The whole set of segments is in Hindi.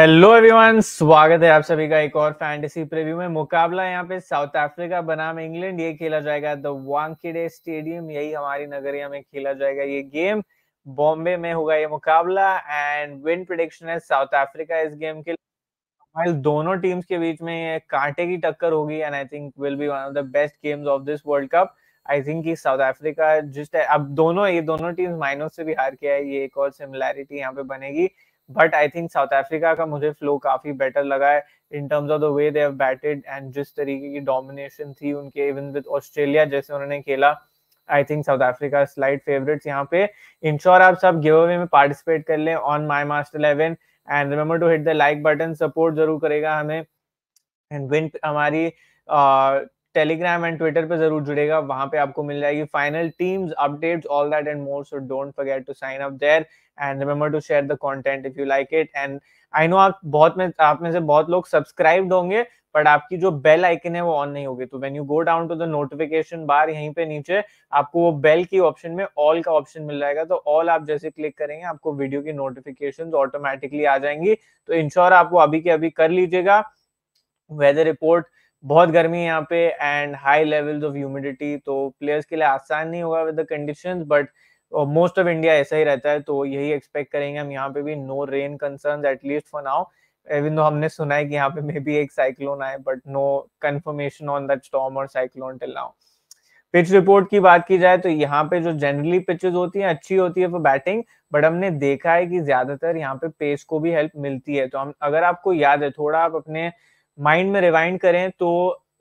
हेलो एवरीवन स्वागत है आप सभी का एक और फैंटेसी प्रीव्यू में मुकाबला यहाँ पे साउथ अफ्रीका बनाम इंग्लैंड ये खेला जाएगा द वांगखेड़े स्टेडियम यही हमारी नगरिया में खेला जाएगा ये गेम बॉम्बे में होगा ये मुकाबला एंड विन प्रोडिक्शन है साउथ अफ्रीका इस गेम के लिए दोनों टीम्स के बीच में कांटे की टक्कर होगी and I think will be one of the best games of this world cup I think कि साउथ अफ्रीका जिस अब दोनों ये दोनों टीम्स माइनस से भी हार के आए ये एक और सिमिलैरिटी यहाँ पे बनेगी but I think South Africa का मुझे फ्लो काफी बेटर लगा है in terms of the way they have batted and जिस तरीके की डोमिनेशन थी उनके इवन विद ऑस्ट्रेलिया जैसे उन्होंने खेला I think South Africa slide favourites यहाँ पे इंश्योर आप सब गिव अवे में पार्टिसिपेट कर लें on My Master Eleven and remember to hit the like button support जरूर करेगा हमें एंड विन हमारी टेलीग्राम एंड ट्विटर पे जरूर जुड़ेगा वहां पे आपको मिल जाएगी final teams updates all that and more so don't forget to sign up there and remember to share the content if you like it and I know आप बहुत में आप में से बहुत लोग सब्सक्राइब्ड होंगे बट आपकी जो बेल आइकन है वो ऑन नहीं होगी तो when you go down to the notification bar यहीं पे नीचे आपको वो बेल की ऑप्शन में ऑल का ऑप्शन मिल जाएगा तो ऑल आप जैसे क्लिक करेंगे आपको वीडियो की नोटिफिकेशन ऑटोमेटिकली आ जाएंगी तो इंश्योर आप वो अभी के अभी कर लीजिएगा वेदर रिपोर्ट बहुत गर्मी यहाँ पे and high levels of humidity तो प्लेयर्स के लिए आसान नहीं होगा with the conditions but most of India ऐसा ही रहता है तो यही एक्सपेक्ट करेंगे हम यहाँ पे भी no rain concern at least for now even though हमने सुना है कि यहाँ पे मे बी एक साइक्लोन आए but no confirmation on that storm और cyclone till now pitch report की बात की जाए तो यहाँ पे जो जनरली पिचेस होती हैं अच्छी होती है फॉर बैटिंग बट हमने देखा है कि ज्यादातर यहाँ पे पेस को भी हेल्प मिलती है तो हम अगर आपको याद है थोड़ा आप अपने माइंड में रिवाइंड करें तो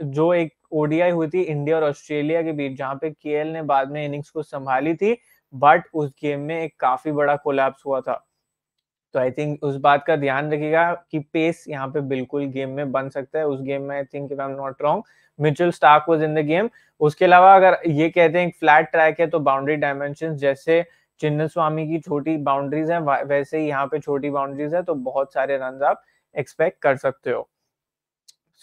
जो एक ओडीआई हुई थी इंडिया और ऑस्ट्रेलिया के बीच जहां पे केएल ने बाद में इनिंग्स को संभाली थी बट उस गेम में एक काफी बड़ा कोलैप्स हुआ था तो आई थिंक उस बात का ध्यान रखिएगा कि पेस यहाँ पे बिल्कुल गेम में बन सकता है उस गेम में I think I am not wrong Mitchell Starc was in the game उसके अलावा अगर ये कहते हैं फ्लैट ट्रैक है तो बाउंड्री डायमेंशन जैसे चिन्न स्वामी की छोटी बाउंड्रीज है वैसे ही यहाँ पे छोटी बाउंड्रीज है तो बहुत सारे रन आप एक्सपेक्ट कर सकते हो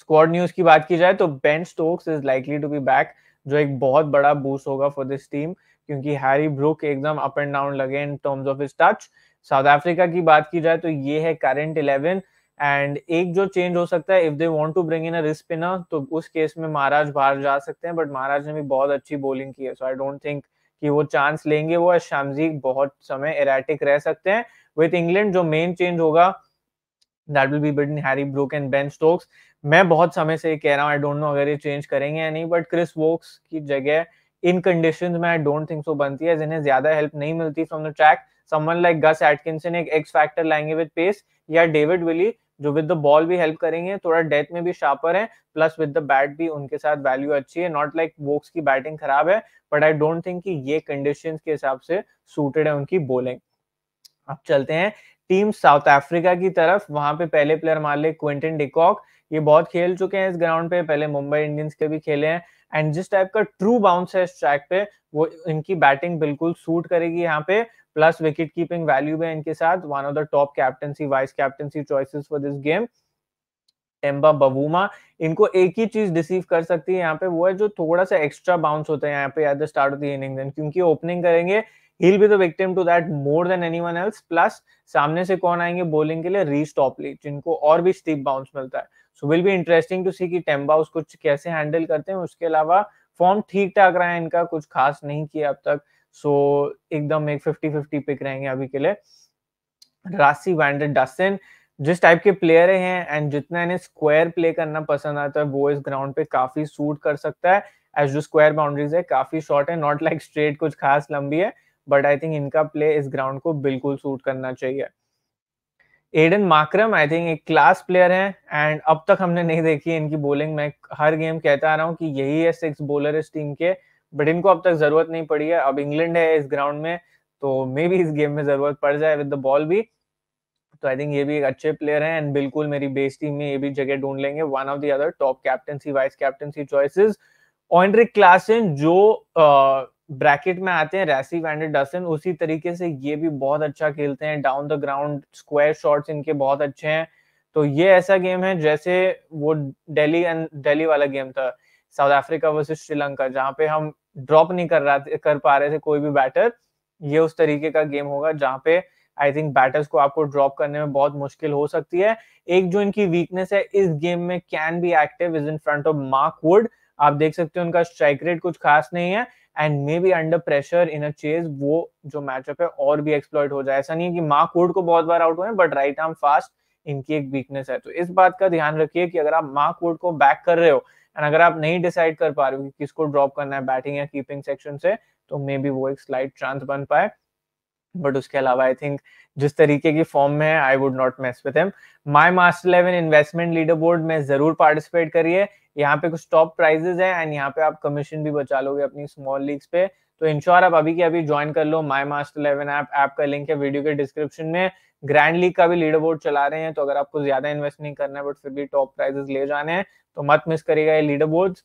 स्क्वाड न्यूज की बात की जाए तो Ben Stokes is likely to be back जो एक बहुत बड़ा बूस्ट होगा फॉर दिस टीम क्योंकि हैरी ब्रुक एकदम अप एंड डाउन लगे in terms of touch South Africa की बात की जाए तो ये है करंट इलेवन एंड एक जो चेंज हो सकता है if they want to bring in a wrist wrist spinner तो उस केस में महाराज बाहर जा सकते हैं बट महाराज ने भी बहुत अच्छी बॉलिंग की है सो आई डोंट थिंक कि वो चांस लेंगे वो शामजी बहुत समय एरेटिक रह सकते हैं विथ इंग्लैंड जो मेन चेंज होगा that will be between Harry Brook and Ben Stokes मैं बहुत समय से कह रहा हूँ आई डोंट नो अगर ये चेंज करेंगे या नहीं बट क्रिस वोक्स की जगह इन कंडीशन में आई डोंट थिंक सो बनती है जिन्हें ज्यादा हेल्प नहीं मिलती from the track someone like Gus Atkinson एक एक्स फैक्टर लाएंगे विद पेस या डेविड विली जो विद द बॉल भी हेल्प करेंगे थोड़ा डेथ में भी शार्पर है प्लस विद द बैट भी उनके साथ वैल्यू अच्छी है नॉट लाइक वोक्स की बैटिंग खराब है बट आई डोंट थिंक कि ये कंडीशन के हिसाब से सूटेड है उनकी बॉलिंग अब चलते हैं टीम साउथ अफ्रीका की तरफ वहां पे पहले प्लेयर मान ले क्विंटन डिकॉक ये बहुत खेल चुके हैं इस ग्राउंड पे पहले मुंबई इंडियंस के भी खेले हैं एंड जिस टाइप का ट्रू बाउंस है इस ट्रैक पे वो इनकी बैटिंग बिल्कुल सूट करेगी यहाँ पे प्लस विकेट कीपिंग वैल्यू भी है इनके साथ one of the top captaincy vice captaincy choices for this game Temba Bavuma इनको एक ही चीज रिसीव कर सकती है यहाँ पे वो है जो थोड़ा सा एक्स्ट्रा बाउंस होता है यहाँ पे at the start of the inning क्योंकि ओपनिंग करेंगे हील भी तो victim to that more than anyone else plus सामने से कौन आएंगे बॉलिंग के लिए री स्टॉपली जिनको और भी स्टीप बाउंस मिलता है so will be interesting to see कि टेम्बा उसको कैसे हैंडल करते हैं उसके अलावा फॉर्म ठीक ठाक रहा है इनका कुछ खास नहीं किया अब तक सो so, एकदम एक फिफ्टी फिफ्टी पिक रहेंगे अभी के लिए रासी वैंडर डस्टिन जिस टाइप के प्लेयर हैं एंड जितना इन्हें स्क्वायर प्ले करना पसंद आता है वो इस ग्राउंड पे काफी सूट कर सकता है एज जो स्क्वायर बाउंड्रीज है काफी शॉर्ट है नॉट लाइक स्ट्रेट कुछ खास लंबी है बट आई थिंक इनका प्ले इस ग्राउंड को बिल्कुल सूट करना चाहिए एडन माक्रम आई थिंक एक क्लास प्लेयर है एंड अब तक हमने नहीं देखी है इनकी बोलिंग मैं हर गेम कहता आ रहा हूँ कि यही है सिक्स बॉलर इस टीम के बट इनको अब तक जरूरत नहीं पड़ी है अब इंग्लैंड है इस ग्राउंड में तो मे भी इस गेम में जरूरत पड़ जाए विद द बॉल भी तो आई थिंक ये भी एक अच्छे प्लेयर है एंड बिल्कुल मेरी बेस टीम में ये भी जगह ढूंढ लेंगे one of the other top captaincy vice captaincy choices Heinrich Klaasen जो uh, ब्रैकेट में आते हैं रैसी वैंडर डसन उसी तरीके से ये भी बहुत अच्छा खेलते हैं down the ground square shots इनके बहुत अच्छे हैं तो ये ऐसा गेम है जैसे वो दिल्ली एंड दिल्ली वाला गेम था साउथ अफ्रीका वर्सेस श्रीलंका जहाँ पे हम ड्रॉप नहीं कर रहा कर पा रहे थे कोई भी बैटर ये उस तरीके का गेम होगा जहाँ पे आई थिंक बैटर्स को आपको ड्रॉप करने में बहुत मुश्किल हो सकती है एक जो इनकी वीकनेस है इस गेम में can be active is in front of Mark Wood आप देख सकते हो उनका स्ट्राइक रेट कुछ खास नहीं है and may be under pressure in a chase वो जो मैचअप है और भी एक्सप्लॉइट हो जाए ऐसा नहीं है कि मार्क वुड को बहुत बार आउट हुए बट राइट आर्म फास्ट इनकी एक वीकनेस है तो इस बात का ध्यान रखिए कि अगर आप मार्क वुड को बैक कर रहे हो एंड अगर आप नहीं डिसाइड कर पा रहे हो कि किसको ड्रॉप करना है बैटिंग या कीपिंग सेक्शन से तो मे बी वो एक स्लाइड चांस बन पाए बट उसके अलावा आई थिंक जिस तरीके की फॉर्म में है I would not mess with him My Master Eleven investment leader board में जरूर पार्टिसिपेट करिए यहाँ पे कुछ टॉप प्राइजेस हैं एंड यहाँ पे आप कमीशन भी बचा लोगे अपनी स्मॉल लीग्स पे तो इंश्योर आप अभी के अभी ज्वाइन कर लो My Master Eleven app app का लिंक है वीडियो के डिस्क्रिप्शन में ग्रैंड लीग का भी लीडर बोर्ड चला रहे हैं तो अगर आपको ज्यादा इन्वेस्ट नहीं करना है बट फिर भी टॉप प्राइजेस ले जाने हैं तो मत मिस करेगा ये लीडर बोर्ड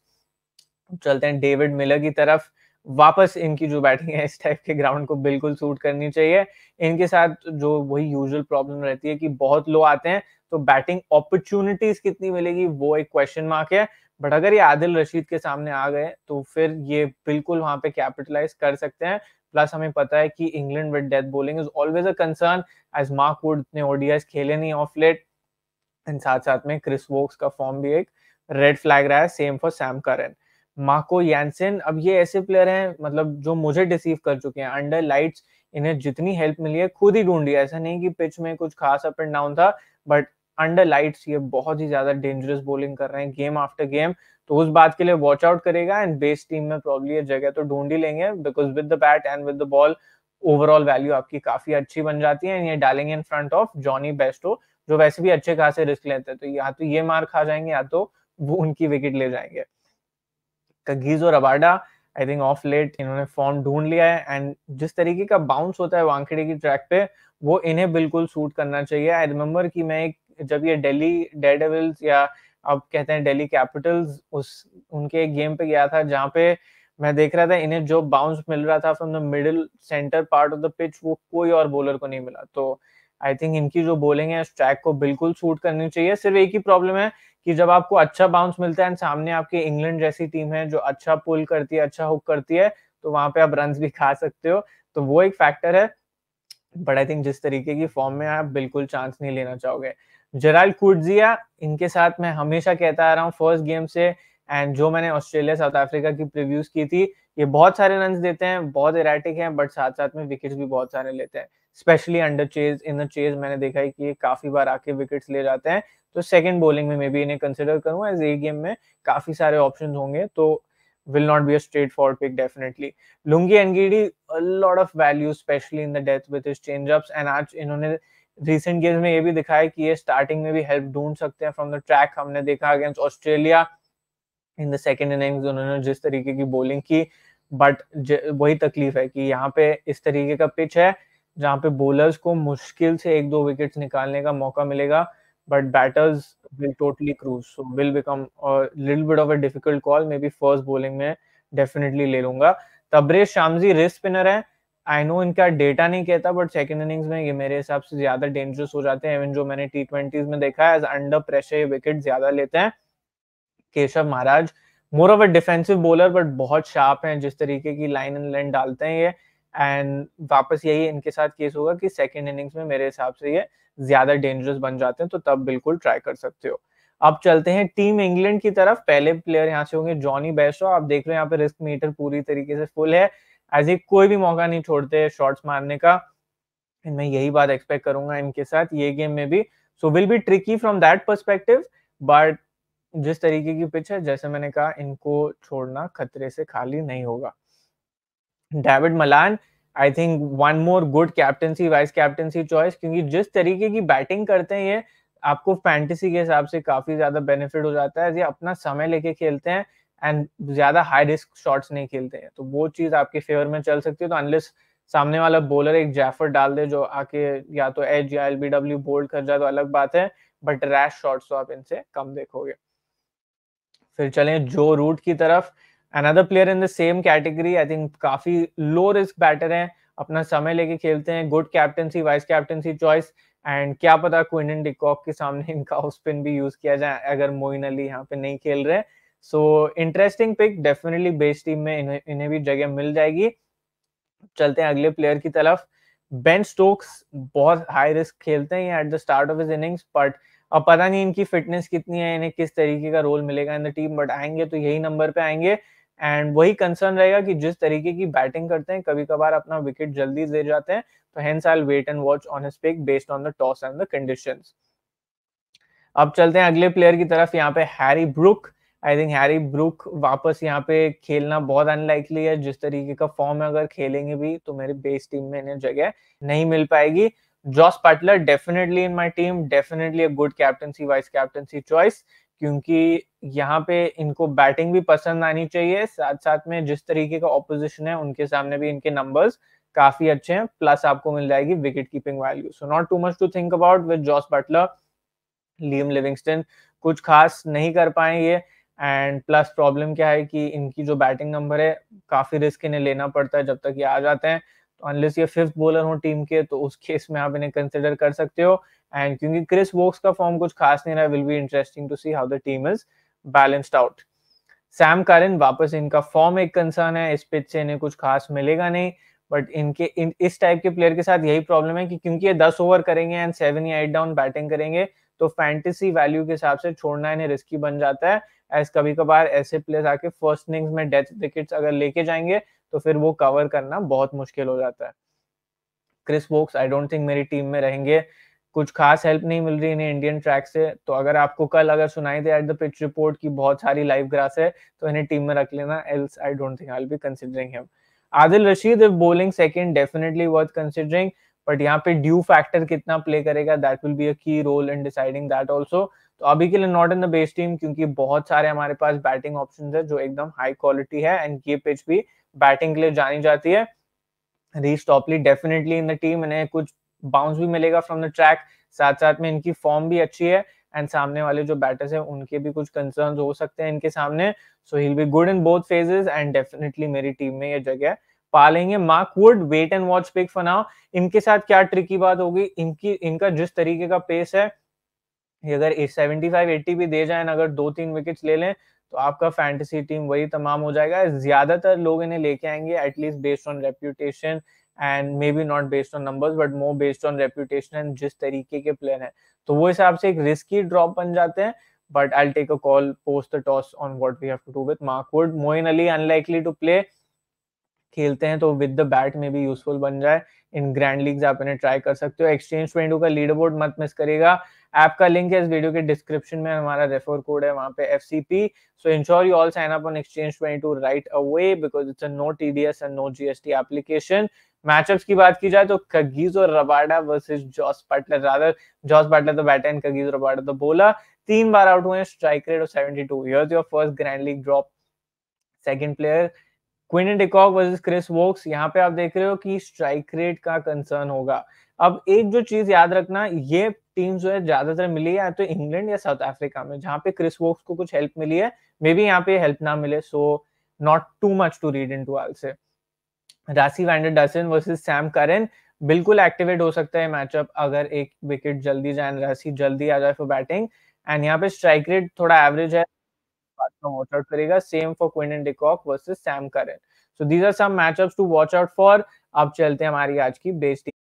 चलते हैं डेविड मिलर की तरफ वापस इनकी जो बैटिंग है इस टाइप के ग्राउंड को बिल्कुल सूट करनी चाहिए इनके साथ जो वही यूजुअल प्रॉब्लम रहती है कि बहुत लो आते हैं तो बैटिंग अपॉर्चुनिटीज कितनी मिलेगी वो एक क्वेश्चन मार्क है बट अगर ये आदिल रशीद के सामने आ गए तो फिर ये बिल्कुल वहां पे कैपिटलाइज कर सकते हैं प्लस हमें पता है कि England with death bowling is always a concern as Mark Wood ने ओडीआई खेले नहीं ऑफ लेट एंड साथ साथ में क्रिस वोक्स का फॉर्म भी एक रेड फ्लैग रहा है same for Sam Curran Marco Jansen अब ये ऐसे प्लेयर हैं मतलब जो मुझे डिसीव कर चुके हैं अंडर लाइट्स इन्हें जितनी हेल्प मिली है खुद ही ढूंढी ऐसा नहीं कि पिच में कुछ खास अप एंड डाउन था बट अंडर लाइट्स ये बहुत ही ज्यादा डेंजरस बॉलिंग कर रहे हैं गेम आफ्टर गेम तो उस बात के लिए वॉच आउट करेगा एंड बेस्ट टीम में प्रॉब्लम ये जगह तो ढूंढ ही लेंगे because with the bat and with the ball overall value आपकी काफी अच्छी बन जाती है ये डालेंगे in front of Jonny Bairstow जो वैसे भी अच्छे खासे रिस्क लेते हैं तो या तो ये मार खा जाएंगे या तो वो उनकी विकेट ले जाएंगे कगीज और Rabada I think of late इन्होंने फॉर्म ढूंढ लिया है एंड जिस तरीके का बाउंस होता है वानखेड़े की ट्रैक पे वो इन्हें बिल्कुल सूट करना चाहिए आई रिमेम्बर कि मैं एक जब ये डेली डेडेविल्स या अब कहते हैं डेली कैपिटल्स उस उनके एक गेम पे गया था जहाँ पे मैं देख रहा था इन्हें जो बाउंस मिल रहा था from the middle centre part of the pitch वो कोई और बॉलर को नहीं मिला तो आई थिंक इनकी जो बॉलिंग है ट्रैक को बिल्कुल सूट करनी चाहिए सिर्फ एक ही प्रॉब्लम है कि जब आपको अच्छा बाउंस मिलता है सामने आपकी इंग्लैंड जैसी टीम है जो अच्छा पुल करती है अच्छा हुक करती है तो वहां पे आप रन भी खा सकते हो तो वो एक फैक्टर है बट आई थिंक जिस तरीके की फॉर्म में आप बिल्कुल चांस नहीं लेना चाहोगे जराल कुर्जिया इनके साथ मैं हमेशा कहता आ रहा हूँ फर्स्ट गेम से एंड जो मैंने ऑस्ट्रेलिया साउथ अफ्रीका की प्रिव्यूज की थी ये बहुत सारे रन देते हैं बहुत इराटिक हैं बट साथ साथ में विकेट्स भी बहुत सारे लेते हैं specially under chase in chase मैंने देखा है कि ये काफी बार आके विकेट्स ले जाते हैं तो सेकेंड बॉलिंग में मे भी इन्हें कंसिडर करूँ एज ए गेम में काफी सारे ऑप्शन होंगे तो will not be a straightforward pick definitely Lungi Ngidi lot of value specially in the death with his change ups and आज इन्होंने रिसेंट गेम्स में ये भी दिखाया कि ये स्टार्टिंग में भी हेल्प ढूंढ सकते हैं फ्रॉम द ट्रैक हमने देखा against Australia in the second innings उन्होंने जिस तरीके की बॉलिंग की बट वही तकलीफ है कि यहाँ पे इस तरीके का पिच है जहां पे बोलर्स को मुश्किल से एक दो विकेट्स निकालने का मौका मिलेगा but batters will totally cruise so will become little bit of a difficult call may be first bowling में डेफिनेटली ले लूंगा तब्रेज शामजी रिस्क स्पिनर है आई नो इनका डेटा नहीं कहता बट सेकेंड इनिंग्स में ये मेरे हिसाब से ज्यादा डेंजरस हो जाते हैं इवन जो मैंने टी ट्वेंटीज में देखा है एज अंडर प्रेशर ये विकेट ज्यादा लेते हैं Keshav Maharaj more of a defensive bowler but बहुत शार्प हैं जिस तरीके की लाइन एंड लेंथ डालते हैं ये एंड वापस यही इनके साथ केस होगा कि सेकेंड इनिंग्स में मेरे हिसाब से ये ज्यादा डेंजरस बन जाते हैं तो तब बिल्कुल ट्राई कर सकते हो अब चलते हैं टीम इंग्लैंड की तरफ पहले प्लेयर यहाँ से होंगे जॉनी बेस्टो आप देख रहे हो यहाँ पे रिस्क मीटर पूरी तरीके से फुल है एज ए कोई भी मौका नहीं छोड़ते शॉट्स मारने का एंड मैं यही बात एक्सपेक्ट करूंगा इनके साथ ये गेम में भी so will be tricky from that perspective but जिस तरीके की पिच है जैसे मैंने कहा इनको छोड़ना खतरे से खाली नहीं होगा David Malan I think one more good captaincy vice captaincy choice क्योंकि जिस तरीके की बैटिंग करते हैं ये आपको फैंटेसी के हिसाब से काफी ज्यादा बेनिफिट हो जाता है ये अपना समय लेके खेलते हैं एंड ज्यादा हाई रिस्क शॉट्स नहीं खेलते हैं तो वो चीज आपके फेवर में चल सकती है तो अनलेस सामने वाला बॉलर एक जैफर डाल दे जो आके या तो एज या एलबीडब्ल्यू बोल्ड कर जाए तो अलग बात है बट रैश शॉट्स तो आप इनसे कम देखोगे फिर चलें जो रूट की तरफ another player in the same category I think काफी लो रिस्क बैटर हैं अपना समय लेके खेलते हैं good captaincy vice captaincy choice and क्या पता एंड डिकॉक के सामने इनका ऑफ स्पिन भी यूज किया जाए अगर मोइन अली यहाँ पे नहीं खेल रहे so interesting pick definitely best team में इन्हें, इन्हें भी जगह मिल जाएगी चलते हैं अगले प्लेयर की तरफ बेन स्टोक्स बहुत हाई रिस्क खेलते हैं at the start of is innings but अब पता नहीं इनकी फिटनेस कितनी है इन्हें किस तरीके का रोल मिलेगा इन द टीम बट आएंगे तो यही नंबर पे आएंगे एंड वही कंसर्न रहेगा कि जिस तरीके की बैटिंग करते हैं कभी कभार अपना विकेट जल्दी दे जाते हैं तो hence I wait and watch on his pick based on the toss and the condition अब चलते हैं अगले प्लेयर की तरफ यहाँ पे Harry Brook I think Harry Brook वापस यहाँ पे खेलना बहुत अनलाइकली है जिस तरीके का फॉर्म है अगर खेलेंगे भी तो मेरे बेस टीम में इन्हें जगह नहीं मिल पाएगी Jos Buttler definitely in my team definitely good captaincy vice captaincy choice क्योंकि यहाँ पे इनको बैटिंग भी पसंद आनी चाहिए साथ साथ में जिस तरीके का ऑपोजिशन है उनके सामने भी इनके नंबर्स काफी अच्छे हैं प्लस आपको मिल जाएगी wicket keeping value so not too much to think about with Jos Buttler Liam Livingstone कुछ खास नहीं कर पाए ये एंड प्लस प्रॉब्लम क्या है कि इनकी जो बैटिंग नंबर है काफी रिस्क इन्हें लेना पड़ता है जब तक ये आ जाते हैं अनलेस ये फिफ्थ बॉलर हो टीम के तो उस केस में आप इन्हें कंसिडर कर सकते हो एंड क्योंकि क्रिस वोक्स का फॉर्म कुछ खास नहीं रहा will be interesting to see how the team is balanced out Sam Curran वापस इनका फॉर्म एक कंसर्न है इस पिच से इन्हें कुछ खास मिलेगा नहीं बट इनके इन, इस टाइप के प्लेयर के साथ यही प्रॉब्लम है कि क्योंकि ये दस ओवर करेंगे एंड सेवन या एट डाउन बैटिंग करेंगे तो फैंटेसी वैल्यू के हिसाब से छोड़ना इन्हें रिस्की बन जाता है एज कभी कभार ऐसे प्लेयर्स आके फर्स्ट इनिंग्स में डेथ विकेट्स अगर लेके जाएंगे तो फिर वो कवर करना बहुत मुश्किल हो जाता है Chris Woakes I don't think मेरी टीम में रहेंगे कुछ खास हेल्प नहीं मिल रही इन्हें इंडियन ट्रैक से तो अगर आपको कल अगर सुनाई दे एट द पिच रिपोर्ट की बहुत सारी लाइव ग्रास है तो इन्हें टीम में रख लेना else I don't think I be considering him Adil Rashid if bowling second definitely worth considering but यहाँ पे ड्यू फैक्टर कितना प्ले करेगा that will be a key role in deciding that also तो अभी के लिए not in the best team क्योंकि बहुत सारे हमारे पास बैटिंग ऑप्शन है जो एकदम हाई क्वालिटी है एंड ये पिच भी बैटिंग के लिए जानी जाती है Reece Topley definitely in the team इन्हें कुछ बाउंस भी मिलेगा फ्रॉम द ट्रैक साथ साथ में इनकी फॉर्म भी अच्छी है एंड सामने वाले जो बैटर्स हैं उनके भी कुछ कंसर्न हो सकते हैं इनके सामने so he be good in both phases and definitely मेरी टीम में ये जगह पा लेंगे Mark Wood wait and watch pick for now इनके साथ क्या ट्रिकी बात होगी इनकी इनका जिस तरीके का पेस है अगर फाइव एट्टी भी दे जाए अगर दो तीन विकेट्स ले लें तो आपका फैंटेसी टीम वही तमाम हो जाएगा ज्यादातर लोग इन्हें लेके आएंगे at least based on reputation and may maybe not based on numbers but more based on reputation and जिस तरीके के प्लेयर हैं तो वो हिसाब से एक रिस्की ड्रॉप बन जाते हैं but I take a call post the toss on what we have to do with Mark Wood. Moin Ali unlikely खेलते हैं तो विद द बैट में भी यूजफुल बन जाए इन ग्रैंड लीग्स आप इन्हें ट्राई कर सकते हो एक्सचेंज ट्वेंटी का लीडर बोर्ड मत मिस करेगा ऐप का लिंक है इस वीडियो के डिस्क्रिप्शन में हमारा रेफर कोड है वहां पे F C P so ensure you all sign up on Exchange twenty right away because it's no T D S and no G S T application matchups की बात की जाए तो कगीज और Rabada versus Jos Buttler rather Jos Buttler तो बैटर एंड कगीज रबाडा तो बोला तीन बार आउट हुए strike rate of 72 here's your first grand league drop second player Quinton de Kock versus Chris Woakes यहाँ पे आप देख रहे हो कि स्ट्राइक रेट का कंसर्न होगा अब एक जो चीज याद रखना ये टीम जो है ज्यादातर मिली है तो इंग्लैंड या साउथ अफ्रीका में जहाँ पे क्रिस वोक्स को कुछ हेल्प मिली है मे बी यहाँ पे हेल्प ना मिले so not too much to read into say Rassie wander डसन versus Sam करेन बिल्कुल एक्टिवेट हो सकता है मैचअप अगर एक विकेट जल्दी जाए राशि जल्दी आ जाए फॉर बैटिंग एंड यहाँ पे स्ट्राइक रेट थोड़ा एवरेज है apart from watch out karega. Same for Quinton de Kock versus Sam Curran. So these are some matchups to watch out for. अब चलते हैं हमारी आज की बेस्ट टीम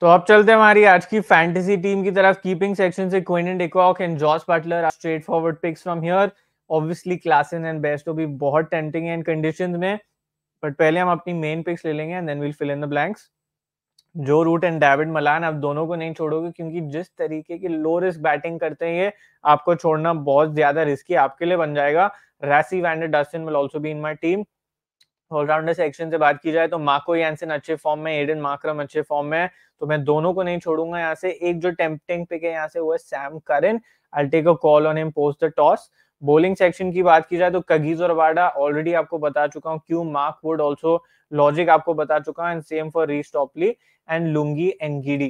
तो अब चलते हैं हमारी आज की फैंटेसी टीम की तरफ कीपिंग सेक्शन से and de Kock and Jos Buttler straightforward picks from here obviously Klaasen and Bairstow भी बहुत टेंटिंग है इन कंडीशंस में बट पहले हम अपनी मेन पिक्स ले लेंगे and then will fill in the blanks Joe Root and David Malan आप दोनों को नहीं छोड़ोगे क्योंकि जिस तरीके की लो रिस्क बैटिंग करते हैं ये आपको छोड़ना बहुत ज्यादा रिस्की आपके लिए बन जाएगा Rassie van der will also be in my team allrounder section से बात की जाए तो माको यानसन अच्छे फॉर्म में एडन माक्रम अच्छे फॉर्म में तो मैं दोनों को नहीं छोड़ूंगा यहाँ से एक जो टेम्पटिंग पिक है यहाँ से वो है Sam Curran I take a call on him post the toss bowling section की बात की जाए तो कगीज और वाडा ऑलरेडी आपको बता चुका हूँ क्यों मार्क वुड ऑल्सो लॉजिक आपको बता चुका एंड सेम फॉर री स्टॉपली एंड लुंगी एनगीडी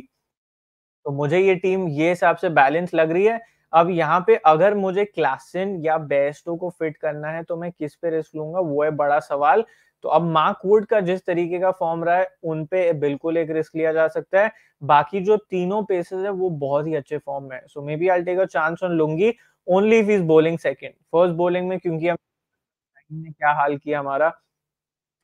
तो मुझे ये टीम ये हिसाब से बैलेंस लग रही है अब यहाँ पे अगर मुझे क्लासिन या बेस्टो को फिट करना है तो मैं किस पे रिस्क लूंगा वो है बड़ा सवाल तो अब मार्क वुड का जिस तरीके का फॉर्म रहा है उन पे बिल्कुल एक रिस्क लिया जा सकता है बाकी जो तीनों पेसेस है वो बहुत ही अच्छे फॉर्म में so maybe I take a chance on Lungi only if is bowling second first bowling में क्योंकि हम ने क्या हाल किया हमारा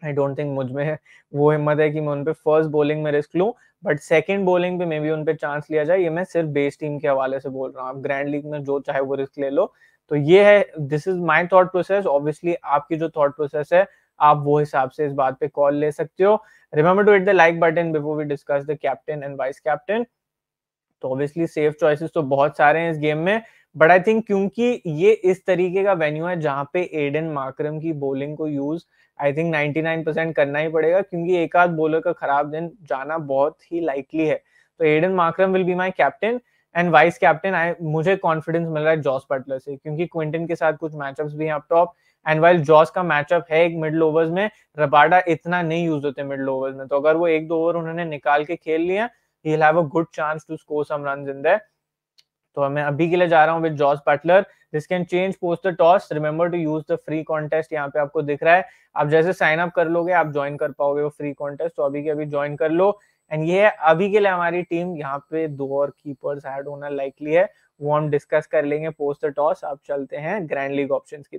आई डोंट थिंक मुझ में वो हिम्मत है कि मैं उनपे फर्स्ट बॉलिंग में रिस्क लूँ बट सेकेंड बॉलिंग पे मे बी उन चांस लिया जाए ये मैं सिर्फ बेस टीम के हवाले से बोल रहा हूँ आप ग्रैंड लीग में जो चाहे वो रिस्क ले लो तो ये है this is my thought process obviously आपकी जो थॉट प्रोसेस है आप वो हिसाब से इस बात पे कॉल ले सकते हो remember to hit the like button before we discuss the captain and vice captain तो ऑब्वियसली सेफ चॉइसेस तो बहुत सारे हैं इस गेम में बट आई थिंक क्योंकि ये इस तरीके का वेन्यू है जहां पे एडन मार्क्रम की बोलिंग को यूज आई थिंक 99% करना ही पड़ेगा क्योंकि एक आध बोलर का खराब दिन जाना बहुत ही लाइकली है तो Aiden Markram will be my captain and vice captain I मुझे कॉन्फिडेंस मिल रहा है जॉस पटलर से क्योंकि क्विंटन के साथ कुछ मैचअप्स भी हैं up top and while Jos का मैचअप है एक मिडल ओवर्स में रबाडा इतना नहीं यूज होते मिडल ओवर्स में तो अगर वो एक दो ओवर उन्होंने निकाल के खेल लिया he have a good chance to score some run in that तो मैं अभी के लिए जा रहा हूँ विद जॉर्ज Buttler this can change post the toss remember to use the free contest यहाँ पे आपको दिख रहा है आप जैसे साइन अप कर लोगे आप ज्वाइन कर पाओगे वो फ्री कॉन्टेस्ट तो अभी के अभी ज्वाइन कर लो एंड ये है अभी के लिए हमारी टीम यहाँ पे दो और कीपर्स एड होना लाइकली है वो हम डिस्कस कर लेंगे पोस्ट द टॉस आप चलते हैं ग्रैंड लीग ऑप्शन की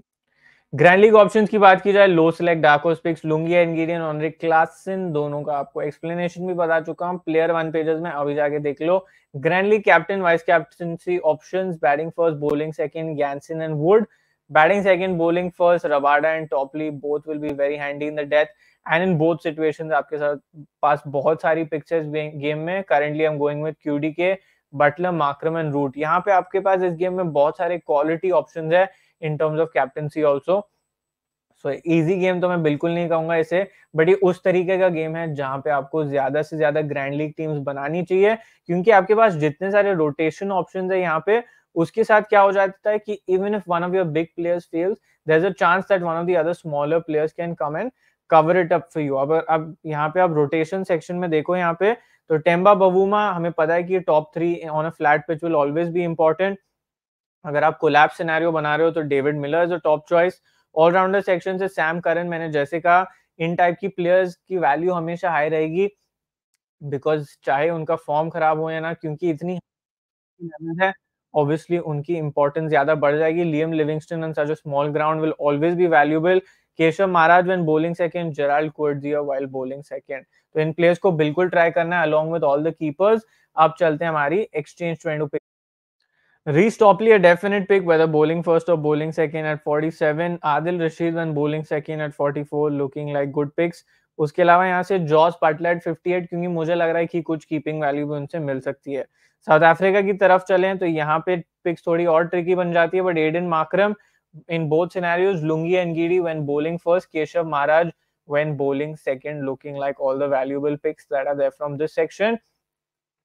ग्रैंड लीग ऑप्शंस की बात की जाए लो सिलेक्ट डाकोस पिक्स लुंगी एनगिरियन ऑनरे दोनों का आपको एक्सप्लेनेशन भी बता चुका हूं प्लेयर वन पेजेस में अभी जाके देख लो grand league captain vice captaincy options batting first bowling second Jansen and Wood batting second bowling first Rabada and Topley both will be very handy in the death and in both situation आपके साथ पास बहुत सारी पिक्चर्स गेम में currently am going with Q D K Buttler Markram and Root यहाँ पे आपके पास इस गेम में बहुत सारे क्वालिटी ऑप्शन है in terms of captaincy also so easy game तो मैं बिल्कुल नहीं कहूंगा इसे बट ये उस तरीके का गेम है जहां पे आपको ज्यादा से ज्यादा ग्रैंड लीग टीम्स बनानी चाहिए क्योंकि आपके पास जितने सारे रोटेशन ऑप्शन है यहाँ पे उसके साथ क्या हो जाता है कि even if one of your big players fails there is a chance that one of the other smaller players can come and cover it up for you अब अब यहाँ पे आप रोटेशन सेक्शन में देखो यहाँ पे तो टेम्बा बबूमा हमें पता है कि top three on a flat pitch will always be important अगर आप कोलैप सिनेरियो बना रहे हो तो David Miller is a top choice allrounder section से सैम करन मैंने जैसे कहा इन टाइप की प्लेयर्स की वैल्यू हमेशा हाई रहेगी बिकॉज चाहे उनका फॉर्म खराब हो या ना क्योंकि इतनी है ऑब्वियसली उनकी इंपॉर्टेंस ज्यादा बढ़ जाएगी Liam Livingstone and such small ground will always be valuable Keshav Maharaj when bowling second Gerald कोर्डिया व्हाइल बॉलिंग सेकंड तो इन प्लेयर्स को बिल्कुल ट्राई करना है along with all the keepers अब चलते हैं हमारी एक्सचेंज ट्रेंड पे Reese Topley a definite pick, whether bowling first or bowling second at 47. Adil Rashid when bowling second at 44, looking like good picks. उसके अलावा यहाँ से जॉर्ज फिफ्टी एट क्योंकि मुझे लग रहा है कि कुछ कीपिंग वैल्यू भी उनसे मिल सकती है साउथ अफ्रीका की तरफ चले तो यहाँ पे पिक्स थोड़ी और ट्रिकी बन जाती है but Aiden Markram in both scenarios Lungi Ngidi when bowling first Keshav Maharaj when bowling second looking like all the valuable picks that are there from this section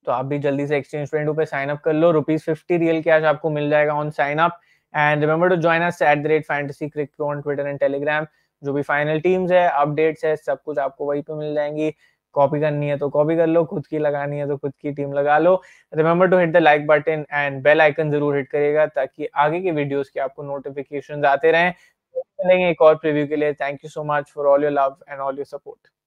तो आप भी जल्दी से एक्सचेंज ट्रेंडो पे साइन अप कर लो रुपीज फिफ्टी रियल कैश आपको मिल जाएगा on sign up and remember to join us at the rate fantasy cric pro on Twitter and Telegram जो भी फाइनल टीम्स है अपडेट्स है सब कुछ आपको वहीं पे मिल जाएंगी कॉपी करनी है तो कॉपी कर लो खुद की लगानी है तो खुद की टीम लगा लो remember to hit the like button and bell icon जरूर हिट करेगा ताकि आगे के वीडियोस के आपको नोटिफिकेशन आते रहें तो मिलेंगे एक और प्रीव्यू के लिए thank you so much for all your love and all your support